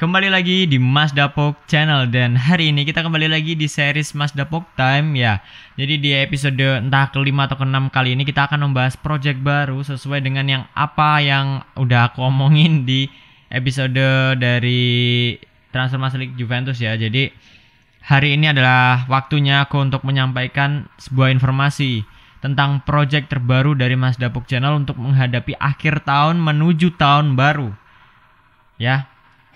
Kembali lagi di Mas Dapok Channel dan hari ini kita kembali lagi di series Mas Dapok Time ya. Jadi di episode entah kelima atau keenam kali ini kita akan membahas project baru sesuai dengan yang apa yang udah aku omongin di episode dari transfer League Juventus ya. Jadi hari ini adalah waktunya aku untuk menyampaikan sebuah informasi tentang project terbaru dari Mas Dapok Channel untuk menghadapi akhir tahun menuju tahun baru. Ya,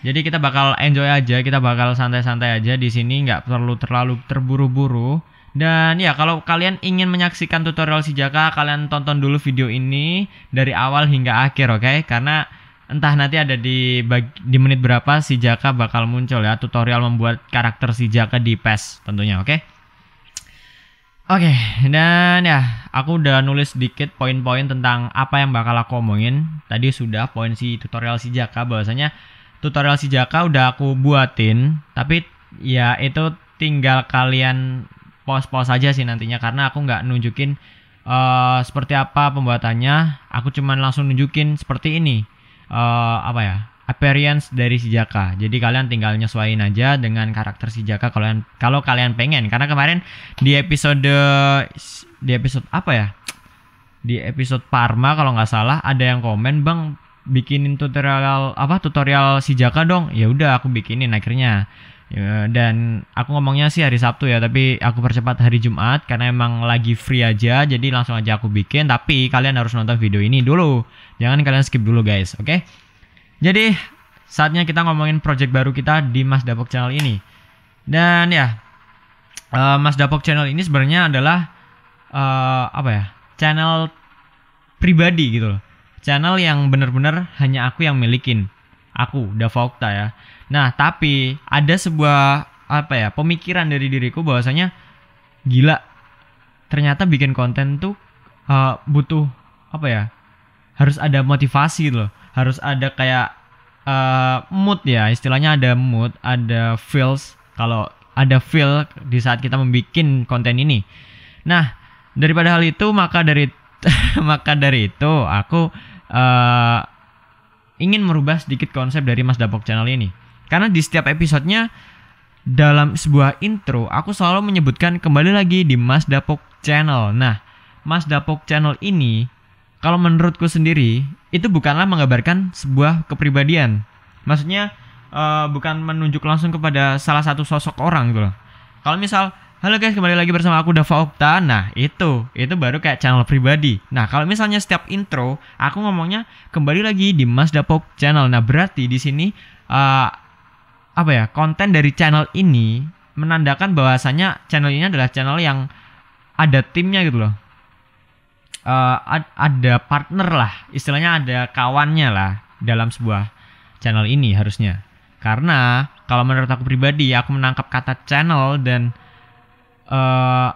jadi kita bakal enjoy aja, kita bakal santai-santai aja di sini, nggak perlu terlalu terburu-buru. Dan ya kalau kalian ingin menyaksikan tutorial si Jaka, kalian tonton dulu video ini dari awal hingga akhir, oke? Okay? Karena entah nanti ada di bagi, di menit berapa si Jaka bakal muncul ya tutorial membuat karakter si Jaka di PES tentunya, oke? Okay? Oke, okay, dan ya aku udah nulis sedikit poin-poin tentang apa yang bakal aku omongin. Tadi sudah poin si tutorial si Jaka bahwasanya tutorial si Jaka udah aku buatin, tapi ya itu tinggal kalian pause-pause aja sih nantinya karena aku nggak nunjukin uh, seperti apa pembuatannya. Aku cuman langsung nunjukin seperti ini. Uh, apa ya? appearance dari si Jaka. Jadi kalian tinggal nyesuaiin aja dengan karakter si Jaka kalau kalau kalian pengen. Karena kemarin di episode di episode apa ya? Di episode Parma kalau nggak salah ada yang komen, "Bang, bikinin tutorial apa tutorial si Jaka dong ya udah aku bikinin akhirnya ya, dan aku ngomongnya sih hari Sabtu ya tapi aku percepat hari Jumat karena emang lagi free aja jadi langsung aja aku bikin tapi kalian harus nonton video ini dulu jangan kalian skip dulu guys oke okay? jadi saatnya kita ngomongin project baru kita di Mas Dapok channel ini dan ya eh, Mas Dapok channel ini sebenarnya adalah uh, apa ya channel pribadi gitu loh Channel yang bener-bener hanya aku yang milikin. Aku, Okta ya. Nah, tapi ada sebuah apa ya, pemikiran dari diriku bahwasanya gila ternyata bikin konten tuh uh, butuh apa ya? Harus ada motivasi gitu loh. Harus ada kayak uh, mood ya, istilahnya ada mood, ada feels kalau ada feel di saat kita membuat konten ini. Nah, daripada hal itu maka dari maka dari itu aku uh, ingin merubah sedikit konsep dari Mas Dapok Channel ini. Karena di setiap episodenya dalam sebuah intro aku selalu menyebutkan kembali lagi di Mas Dapok Channel. Nah, Mas Dapok Channel ini kalau menurutku sendiri itu bukanlah menggambarkan sebuah kepribadian. Maksudnya uh, bukan menunjuk langsung kepada salah satu sosok orang gitu loh. Kalau misal Halo guys, kembali lagi bersama aku Dava Okta. Nah, itu, itu baru kayak channel pribadi. Nah, kalau misalnya setiap intro, aku ngomongnya kembali lagi di Mas Dapok channel. Nah, berarti di sini uh, apa ya? Konten dari channel ini menandakan bahwasannya channel ini adalah channel yang ada timnya gitu loh. Uh, ad ada partner lah, istilahnya ada kawannya lah dalam sebuah channel ini harusnya. Karena kalau menurut aku pribadi, aku menangkap kata channel dan uh,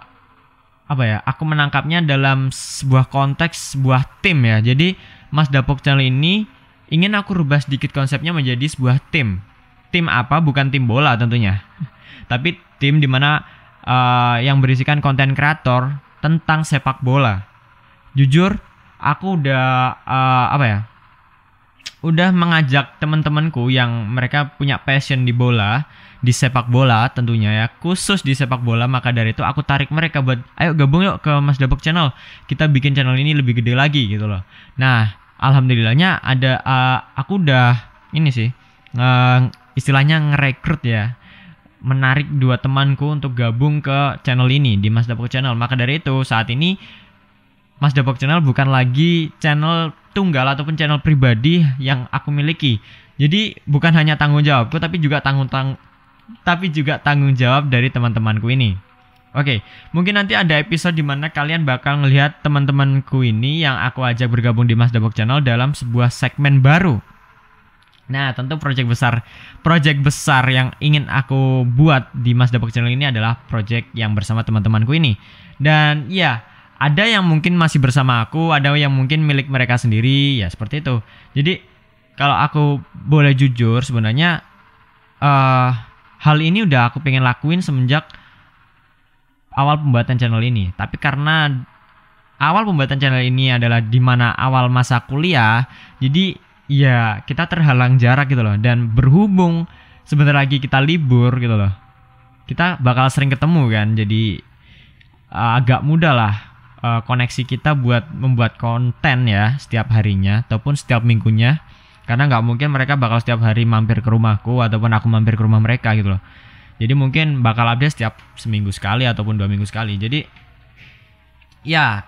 apa ya? Aku menangkapnya dalam sebuah konteks sebuah tim ya. Jadi Mas Dapok Channel ini ingin aku rubah sedikit konsepnya menjadi sebuah tim. Tim apa? Bukan tim bola tentunya. Tapi tim dimana uh, eh, yang berisikan konten kreator tentang sepak bola. Jujur, aku udah uh, apa ya? udah mengajak teman-temanku yang mereka punya passion di bola, di sepak bola tentunya ya, khusus di sepak bola maka dari itu aku tarik mereka buat ayo gabung yuk ke Mas Dabok Channel. Kita bikin channel ini lebih gede lagi gitu loh. Nah, alhamdulillahnya ada uh, aku udah ini sih uh, istilahnya ngerekrut ya menarik dua temanku untuk gabung ke channel ini di Mas Dapok Channel. Maka dari itu saat ini Mas Dapok Channel bukan lagi channel tunggal ataupun channel pribadi yang aku miliki. Jadi bukan hanya tanggung jawabku tapi juga tanggung tang tapi juga tanggung jawab dari teman-temanku ini. Oke, mungkin nanti ada episode di mana kalian bakal ngelihat teman-temanku ini yang aku ajak bergabung di Mas Dabok Channel dalam sebuah segmen baru. Nah, tentu proyek besar proyek besar yang ingin aku buat di Mas Dabok Channel ini adalah proyek yang bersama teman-temanku ini. Dan ya, ada yang mungkin masih bersama aku, ada yang mungkin milik mereka sendiri, ya seperti itu. Jadi kalau aku boleh jujur sebenarnya uh, hal ini udah aku pengen lakuin semenjak awal pembuatan channel ini. Tapi karena awal pembuatan channel ini adalah di mana awal masa kuliah, jadi ya kita terhalang jarak gitu loh dan berhubung sebentar lagi kita libur gitu loh. Kita bakal sering ketemu kan. Jadi eh, agak mudah lah uh, koneksi kita buat membuat konten ya setiap harinya ataupun setiap minggunya karena nggak mungkin mereka bakal setiap hari mampir ke rumahku ataupun aku mampir ke rumah mereka gitu loh jadi mungkin bakal update setiap seminggu sekali ataupun dua minggu sekali jadi ya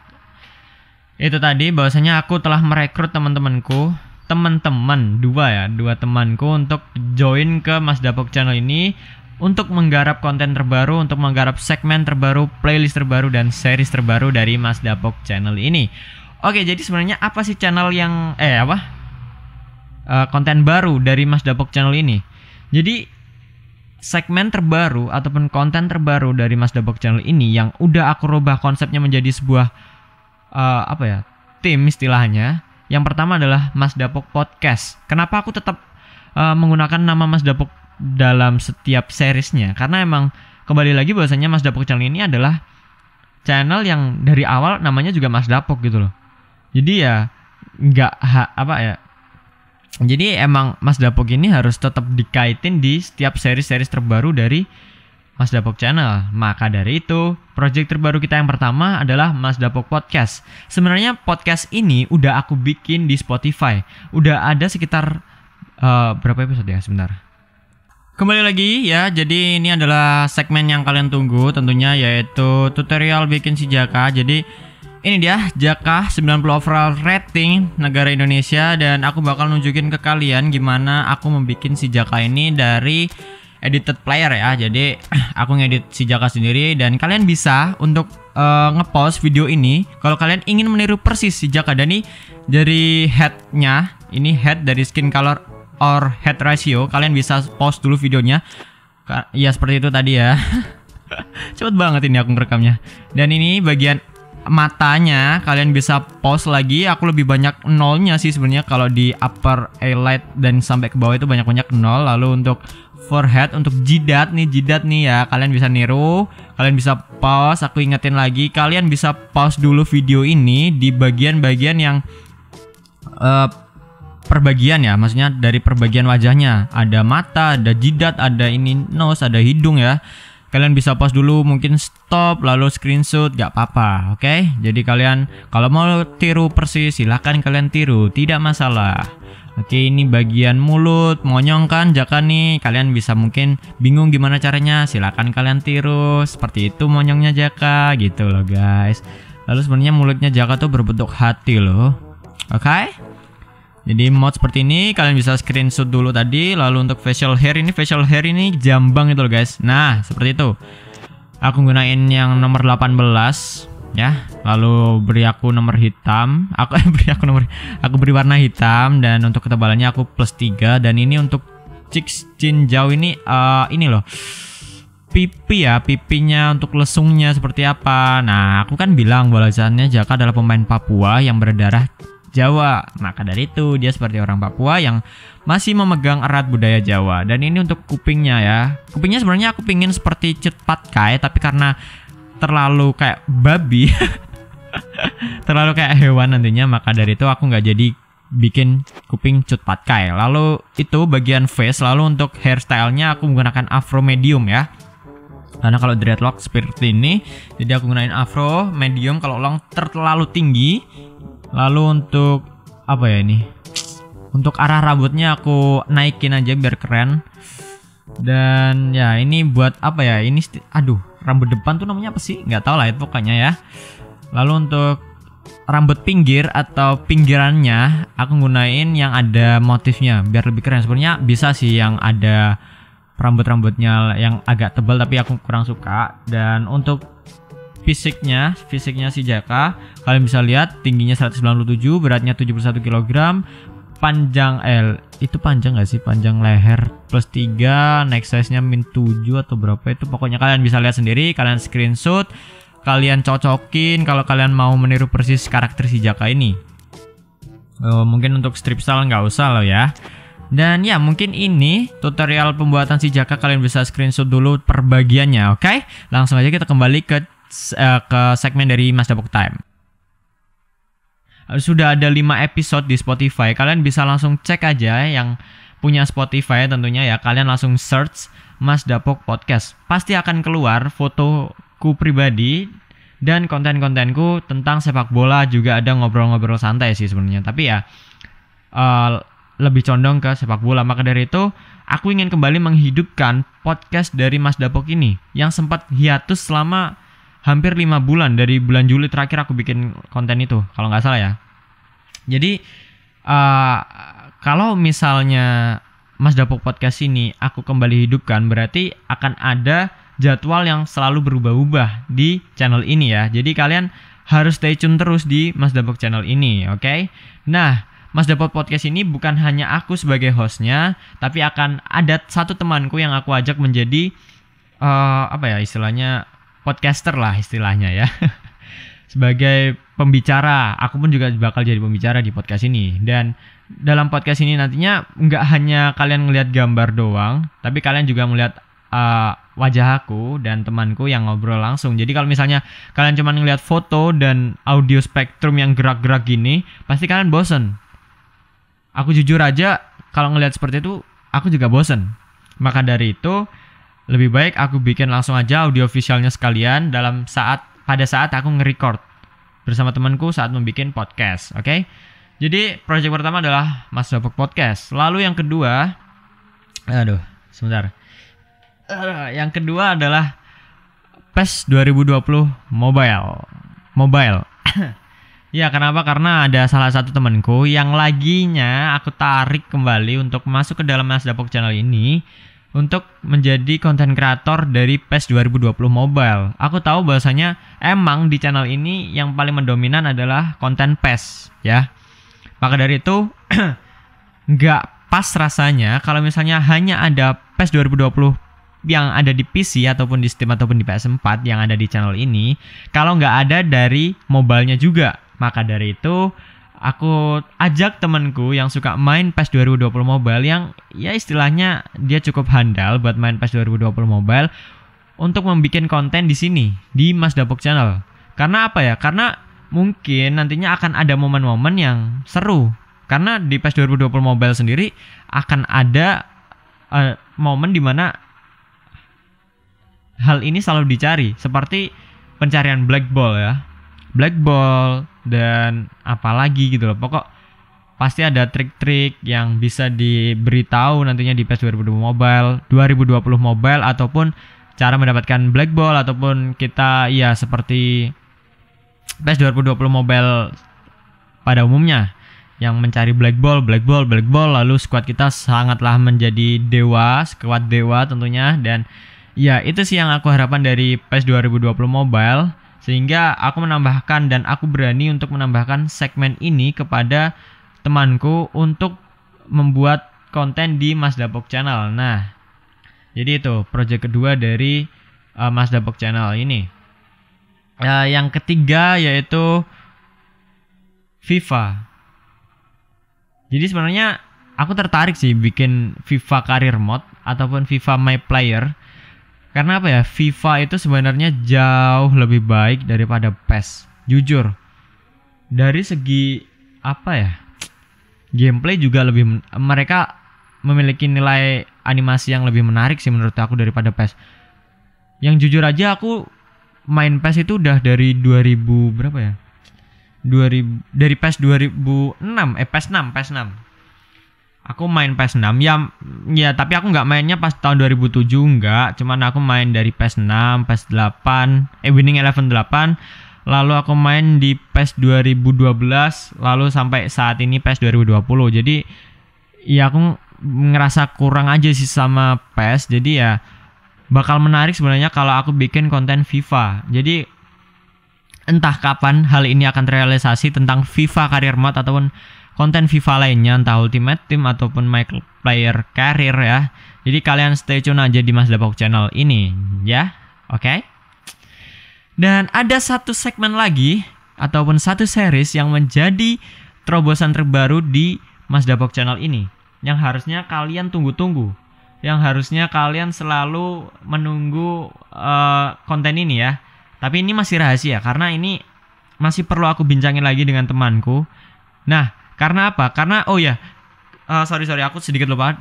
itu tadi bahwasanya aku telah merekrut teman-temanku teman-teman dua ya dua temanku untuk join ke Mas Dapok channel ini untuk menggarap konten terbaru, untuk menggarap segmen terbaru, playlist terbaru dan series terbaru dari Mas Dapok channel ini. Oke, jadi sebenarnya apa sih channel yang eh apa? Uh, konten baru dari Mas Dapok channel ini. Jadi segmen terbaru ataupun konten terbaru dari Mas Dapok channel ini yang udah aku rubah konsepnya menjadi sebuah uh, apa ya? tim istilahnya. Yang pertama adalah Mas Dapok podcast. Kenapa aku tetap uh, menggunakan nama Mas Dapok dalam setiap seriesnya karena emang kembali lagi bahwasanya Mas Dapok channel ini adalah channel yang dari awal namanya juga Mas Dapok gitu loh jadi ya nggak apa ya jadi emang Mas Dapok ini harus tetap dikaitin di setiap series seri terbaru dari Mas Dapok Channel. Maka dari itu, project terbaru kita yang pertama adalah Mas Dapok Podcast. Sebenarnya podcast ini udah aku bikin di Spotify. Udah ada sekitar uh, berapa episode ya sebentar? Kembali lagi ya, jadi ini adalah segmen yang kalian tunggu tentunya yaitu tutorial bikin si Jaka. Jadi ini dia Jaka 90 overall rating negara Indonesia dan aku bakal nunjukin ke kalian gimana aku membuat si Jaka ini dari edited player ya. Jadi aku ngedit si Jaka sendiri dan kalian bisa untuk uh, ngepost video ini kalau kalian ingin meniru persis si Jaka dan ini dari headnya ini head dari skin color or head ratio kalian bisa pause dulu videonya ya seperti itu tadi ya cepet banget ini aku ngerekamnya dan ini bagian matanya kalian bisa pause lagi aku lebih banyak nolnya sih sebenarnya kalau di upper eyelid dan sampai ke bawah itu banyak-banyak nol lalu untuk forehead untuk jidat nih jidat nih ya kalian bisa niru kalian bisa pause aku ingetin lagi kalian bisa pause dulu video ini di bagian-bagian yang uh, perbagian ya, maksudnya dari perbagian wajahnya. Ada mata, ada jidat, ada ini nose, ada hidung ya. Kalian bisa pause dulu, mungkin stop, lalu screenshot, gak apa-apa, oke? Okay? Jadi kalian kalau mau tiru persis, silahkan kalian tiru, tidak masalah. Oke, okay, ini bagian mulut, monyong kan, jaka nih. Kalian bisa mungkin bingung gimana caranya, silahkan kalian tiru. Seperti itu monyongnya jaka, gitu loh guys. Lalu sebenarnya mulutnya jaka tuh berbentuk hati loh. Oke? Okay? Jadi mod seperti ini kalian bisa screenshot dulu tadi lalu untuk facial hair ini facial hair ini jambang gitu loh guys. Nah, seperti itu. Aku gunain yang nomor 18 ya. Lalu beri aku nomor hitam, aku eh, beri aku nomor aku beri warna hitam dan untuk ketebalannya aku plus 3 dan ini untuk chicks jauh ini uh, ini loh pipi ya pipinya untuk lesungnya seperti apa nah aku kan bilang balasannya Jaka adalah pemain Papua yang berdarah Jawa. Maka dari itu dia seperti orang Papua yang masih memegang erat budaya Jawa. Dan ini untuk kupingnya ya. Kupingnya sebenarnya aku pingin seperti cepat kayak tapi karena terlalu kayak babi terlalu kayak hewan nantinya maka dari itu aku nggak jadi bikin kuping cut patkai lalu itu bagian face lalu untuk hairstylenya aku menggunakan afro medium ya karena kalau dreadlock seperti ini jadi aku gunain afro medium kalau long terlalu tinggi Lalu untuk apa ya ini? Untuk arah rambutnya aku naikin aja biar keren. Dan ya ini buat apa ya? Ini aduh, rambut depan tuh namanya apa sih? Nggak tahu lah itu ya pokoknya ya. Lalu untuk rambut pinggir atau pinggirannya aku gunain yang ada motifnya biar lebih keren. Sebenarnya bisa sih yang ada rambut-rambutnya yang agak tebal tapi aku kurang suka dan untuk fisiknya, fisiknya si Jaka, kalian bisa lihat tingginya 197, beratnya 71 kg, panjang L itu panjang gak sih panjang leher plus 3 next size nya min 7 atau berapa itu pokoknya kalian bisa lihat sendiri kalian screenshot kalian cocokin kalau kalian mau meniru persis karakter si Jaka ini oh, mungkin untuk strip style nggak usah loh ya dan ya mungkin ini tutorial pembuatan si Jaka kalian bisa screenshot dulu perbagiannya oke okay? langsung aja kita kembali ke uh, ke segmen dari Mas Dapok Time. Sudah ada 5 episode di Spotify. Kalian bisa langsung cek aja yang punya Spotify tentunya ya. Kalian langsung search Mas Dapok Podcast. Pasti akan keluar fotoku pribadi dan konten-kontenku tentang sepak bola juga ada ngobrol-ngobrol santai sih sebenarnya. Tapi ya uh, lebih condong ke sepak bola. Maka dari itu, aku ingin kembali menghidupkan podcast dari Mas Dapok ini yang sempat hiatus selama hampir lima bulan dari bulan Juli terakhir aku bikin konten itu kalau nggak salah ya jadi uh, kalau misalnya Mas Dapok Podcast ini aku kembali hidupkan berarti akan ada jadwal yang selalu berubah-ubah di channel ini ya jadi kalian harus stay tune terus di Mas Dapok channel ini oke okay? nah Mas Dapot Podcast ini bukan hanya aku sebagai hostnya, tapi akan ada satu temanku yang aku ajak menjadi uh, apa ya istilahnya podcaster lah istilahnya ya. Sebagai pembicara, aku pun juga bakal jadi pembicara di podcast ini. Dan dalam podcast ini nantinya nggak hanya kalian ngelihat gambar doang, tapi kalian juga melihat uh, wajah aku dan temanku yang ngobrol langsung. Jadi kalau misalnya kalian cuma ngelihat foto dan audio spektrum yang gerak-gerak gini, pasti kalian bosen. Aku jujur aja, kalau ngelihat seperti itu, aku juga bosen. Maka dari itu, lebih baik aku bikin langsung aja audio visualnya sekalian dalam saat pada saat aku nge-record bersama temanku saat membuat podcast, oke? Okay? Jadi project pertama adalah Mas Dapok Podcast. Lalu yang kedua, aduh, sebentar. Uh, yang kedua adalah PES 2020 Mobile. Mobile. ya kenapa? Karena ada salah satu temanku yang laginya aku tarik kembali untuk masuk ke dalam Mas Dapok channel ini untuk menjadi konten kreator dari PES 2020 Mobile. Aku tahu bahwasanya emang di channel ini yang paling mendominan adalah konten PES ya. Maka dari itu nggak pas rasanya kalau misalnya hanya ada PES 2020 yang ada di PC ataupun di Steam ataupun di PS4 yang ada di channel ini kalau nggak ada dari mobile juga. Maka dari itu aku ajak temanku yang suka main PES 2020 Mobile yang ya istilahnya dia cukup handal buat main PES 2020 Mobile untuk membuat konten di sini di Mas Dapok Channel. Karena apa ya? Karena mungkin nantinya akan ada momen-momen yang seru. Karena di PES 2020 Mobile sendiri akan ada uh, momen mana hal ini selalu dicari seperti pencarian black ball ya Blackball ball dan apalagi gitu loh. Pokok pasti ada trik-trik yang bisa diberitahu nantinya di PES 2020 Mobile, 2020 Mobile ataupun cara mendapatkan Blackball ataupun kita ya seperti PES 2020 Mobile pada umumnya yang mencari Blackball, Blackball, Blackball lalu squad kita sangatlah menjadi dewa, squad dewa tentunya dan ya itu sih yang aku harapkan dari PES 2020 Mobile sehingga aku menambahkan dan aku berani untuk menambahkan segmen ini kepada temanku untuk membuat konten di Mas Dapok Channel. Nah, jadi itu project kedua dari uh, Mas Dapok Channel ini. Uh, yang ketiga yaitu FIFA. Jadi sebenarnya aku tertarik sih bikin FIFA Career Mode ataupun FIFA My Player karena apa ya? FIFA itu sebenarnya jauh lebih baik daripada PES. Jujur. Dari segi apa ya? Gameplay juga lebih mereka memiliki nilai animasi yang lebih menarik sih menurut aku daripada PES. Yang jujur aja aku main PES itu udah dari 2000 berapa ya? 2000 dari PES 2006 eh PES 6 PES 6 Aku main PS6 ya ya tapi aku nggak mainnya pas tahun 2007 nggak, cuman aku main dari PS6, PS8, eh Winning Eleven 8, lalu aku main di PS 2012, lalu sampai saat ini PS 2020. Jadi ya aku ngerasa kurang aja sih sama PS. Jadi ya bakal menarik sebenarnya kalau aku bikin konten FIFA. Jadi entah kapan hal ini akan terrealisasi tentang FIFA Career Mode ataupun konten FIFA lainnya entah Ultimate Team ataupun My Player Career ya. Jadi kalian stay tune aja di Mas Depok channel ini ya. Oke. Okay? Dan ada satu segmen lagi ataupun satu series yang menjadi terobosan terbaru di Mas Depok channel ini yang harusnya kalian tunggu-tunggu. Yang harusnya kalian selalu menunggu uh, konten ini ya. Tapi ini masih rahasia karena ini masih perlu aku bincangin lagi dengan temanku. Nah, karena apa? Karena oh ya, uh, sorry sorry aku sedikit lupa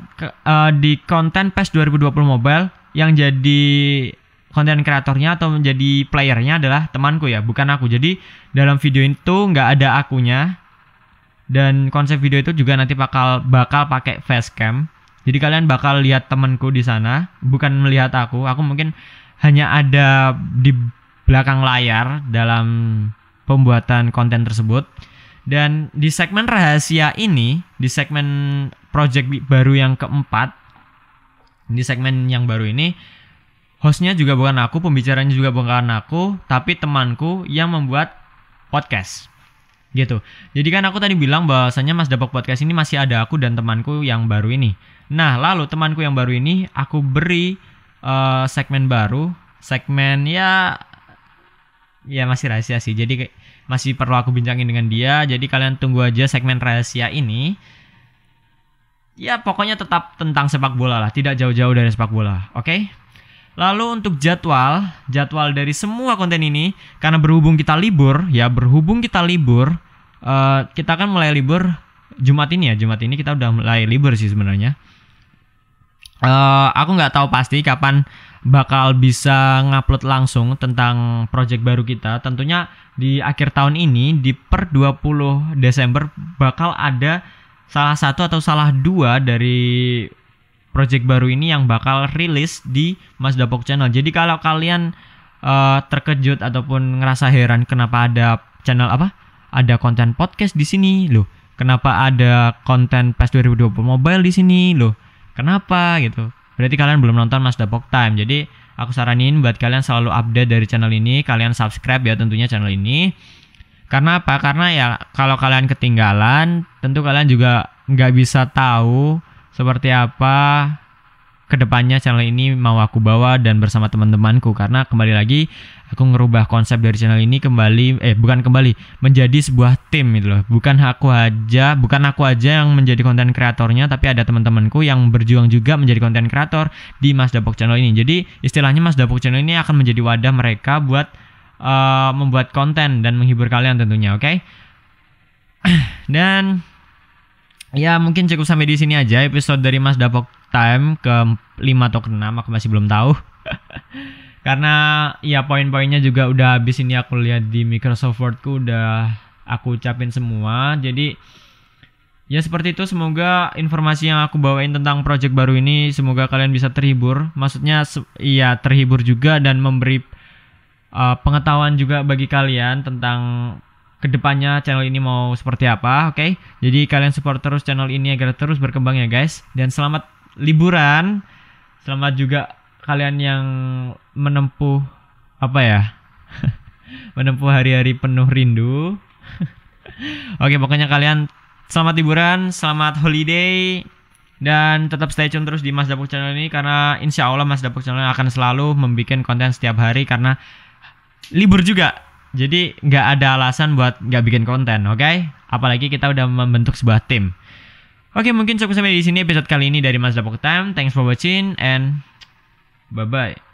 uh, di konten PES 2020 Mobile yang jadi konten kreatornya atau menjadi playernya adalah temanku ya, bukan aku. Jadi dalam video itu nggak ada akunya dan konsep video itu juga nanti bakal bakal pakai facecam. Jadi kalian bakal lihat temanku di sana, bukan melihat aku. Aku mungkin hanya ada di belakang layar dalam pembuatan konten tersebut. Dan di segmen rahasia ini, di segmen project baru yang keempat, di segmen yang baru ini, hostnya juga bukan aku, pembicaranya juga bukan aku, tapi temanku yang membuat podcast. Gitu. Jadi kan aku tadi bilang bahwasanya Mas Dapok Podcast ini masih ada aku dan temanku yang baru ini. Nah, lalu temanku yang baru ini aku beri uh, segmen baru, segmen ya ya masih rahasia sih. Jadi masih perlu aku bincangin dengan dia. Jadi kalian tunggu aja segmen rahasia ini. Ya pokoknya tetap tentang sepak bola lah, tidak jauh-jauh dari sepak bola, oke? Okay? Lalu untuk jadwal, jadwal dari semua konten ini karena berhubung kita libur, ya berhubung kita libur, uh, kita kan mulai libur Jumat ini ya, Jumat ini kita udah mulai libur sih sebenarnya. Uh, aku nggak tahu pasti kapan bakal bisa ngupload langsung tentang project baru kita. Tentunya di akhir tahun ini di per 20 Desember bakal ada salah satu atau salah dua dari project baru ini yang bakal rilis di Mas Dapok Channel. Jadi kalau kalian uh, terkejut ataupun ngerasa heran kenapa ada channel apa? Ada konten podcast di sini loh. Kenapa ada konten PES 2020 Mobile di sini loh? Kenapa gitu? berarti kalian belum nonton Mas Dapok Time. Jadi aku saranin buat kalian selalu update dari channel ini, kalian subscribe ya tentunya channel ini. Karena apa? Karena ya kalau kalian ketinggalan, tentu kalian juga nggak bisa tahu seperti apa kedepannya channel ini mau aku bawa dan bersama teman-temanku karena kembali lagi aku ngerubah konsep dari channel ini kembali eh bukan kembali menjadi sebuah tim gitu loh bukan aku aja bukan aku aja yang menjadi konten kreatornya tapi ada teman-temanku yang berjuang juga menjadi konten kreator di Mas Dapok channel ini jadi istilahnya Mas Dapok channel ini akan menjadi wadah mereka buat uh, membuat konten dan menghibur kalian tentunya oke okay? dan ya mungkin cukup sampai di sini aja episode dari Mas Dapok time ke 5 atau ke 6 aku masih belum tahu. Karena ya poin-poinnya juga udah habis ini aku lihat di Microsoft Wordku udah aku ucapin semua. Jadi ya seperti itu semoga informasi yang aku bawain tentang project baru ini semoga kalian bisa terhibur. Maksudnya ya terhibur juga dan memberi uh, pengetahuan juga bagi kalian tentang kedepannya channel ini mau seperti apa, oke? Okay? Jadi kalian support terus channel ini agar terus berkembang ya guys. Dan selamat liburan. Selamat juga kalian yang menempuh apa ya? menempuh hari-hari penuh rindu. Oke, pokoknya kalian selamat liburan, selamat holiday dan tetap stay tune terus di Mas Dapuk channel ini karena insya Allah Mas Dapuk channel akan selalu membuat konten setiap hari karena libur juga jadi nggak ada alasan buat nggak bikin konten, oke? Okay? Apalagi kita udah membentuk sebuah tim. Oke, mungkin cukup sampai di sini episode kali ini dari Mas Dapok Time. Thanks for watching and bye-bye.